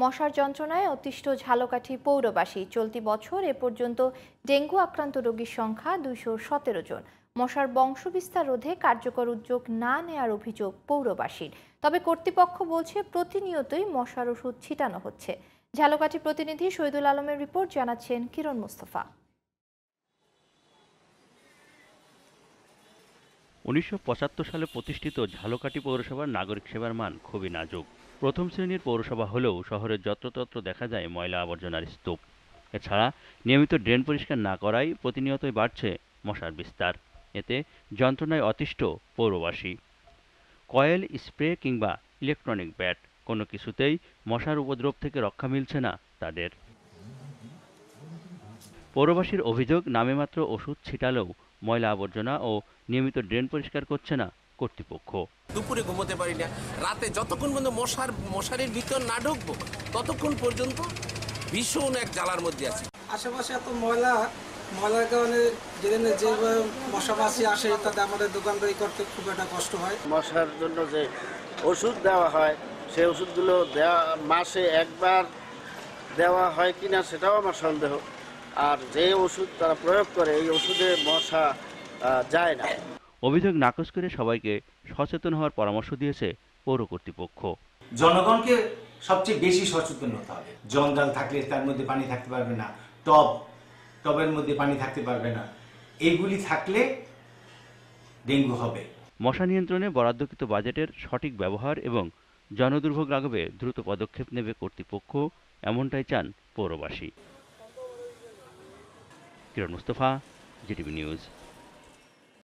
মশার যন্ত্রণায় অতিষ্ঠ ঝালকাঠি পৌরবাসী চলতি বছর এ পর্যন্ত ডেঙ্গু আক্রান্ত রোগীর সংখ্যা দুইশো সতেরো জন মশার বংশবিস্তার রোধে কার্যকর উদ্যোগ না নেয়ার অভিযোগ পৌরবাসীর তবে কর্তৃপক্ষ বলছে প্রতিনিয়তই মশার ওষুধ ছিটানো হচ্ছে ঝালকাঠি প্রতিনিধি শহীদুল আলমের রিপোর্ট জানাচ্ছেন কিরণ মুস্তফা উনিশশো সালে প্রতিষ্ঠিত ঝালকাঠি পৌরসভার নাগরিক সেবার মান খুবই নাজুক প্রথম শ্রেণীর পৌরসভা হলেও শহরের যত্রতত্র দেখা যায় ময়লা আবর্জনার স্তূপ এছাড়া নিয়মিত ড্রেন পরিষ্কার না করাই প্রতিনিয়তই বাড়ছে মশার বিস্তার এতে যন্ত্রণায় অতিষ্ঠ পৌরবাসী কয়েল স্প্রে কিংবা ইলেকট্রনিক ব্যাট কোনো কিছুতেই মশার উপদ্রব থেকে রক্ষা মিলছে না তাদের পৌরবাসীর অভিযোগ নামে মাত্র ওষুধ ছিটালেও ময়লা আবর্জনা ও নিয়মিত ড্রেন পরিষ্কার করছে না কর্তৃপক্ষ দুপুরে ঘুমোতে পারি না রাতে যতক্ষণ পর্যন্ত মশার মশারির ভিতর না ঢুকবো ততক্ষণ পর্যন্ত ভীষণ এক জ্বালার মধ্যে আছে আশেপাশে এত ময়লা ময়লার কারণে যেদিনে যেভাবে মশা আসে তাতে আমাদের দোকানদারি করতে খুব একটা কষ্ট হয় মশার জন্য যে ওষুধ দেওয়া হয় সেই ওষুধগুলো দেওয়া মাসে একবার দেওয়া হয় কি না সেটাও আমার সন্দেহ আর যে ওষুধ তারা প্রয়োগ করে এই ওষুধে মশা যায় না অভিযোগ নাকচ করে সবাইকে সচেতন হওয়ার পরামর্শ দিয়েছে পৌর কর্তৃপক্ষ জনগণকে সবচেয়ে বেশি সচেতন হতে হবে জঙ্গল থাকলে তার মধ্যে পানি থাকতে পারবে না টব টবের মধ্যে পানি থাকতে পারবে না এইগুলি থাকলে ডেঙ্গু হবে মশা নিয়ন্ত্রণে বরাদ্দকৃত বাজেটের সঠিক ব্যবহার এবং জনদুর্ভোগ রাগবে দ্রুত পদক্ষেপ নেবে কর্তৃপক্ষ এমনটাই চান পৌরবাসী কিরণ মুস্তফা জিটিভি নিউজ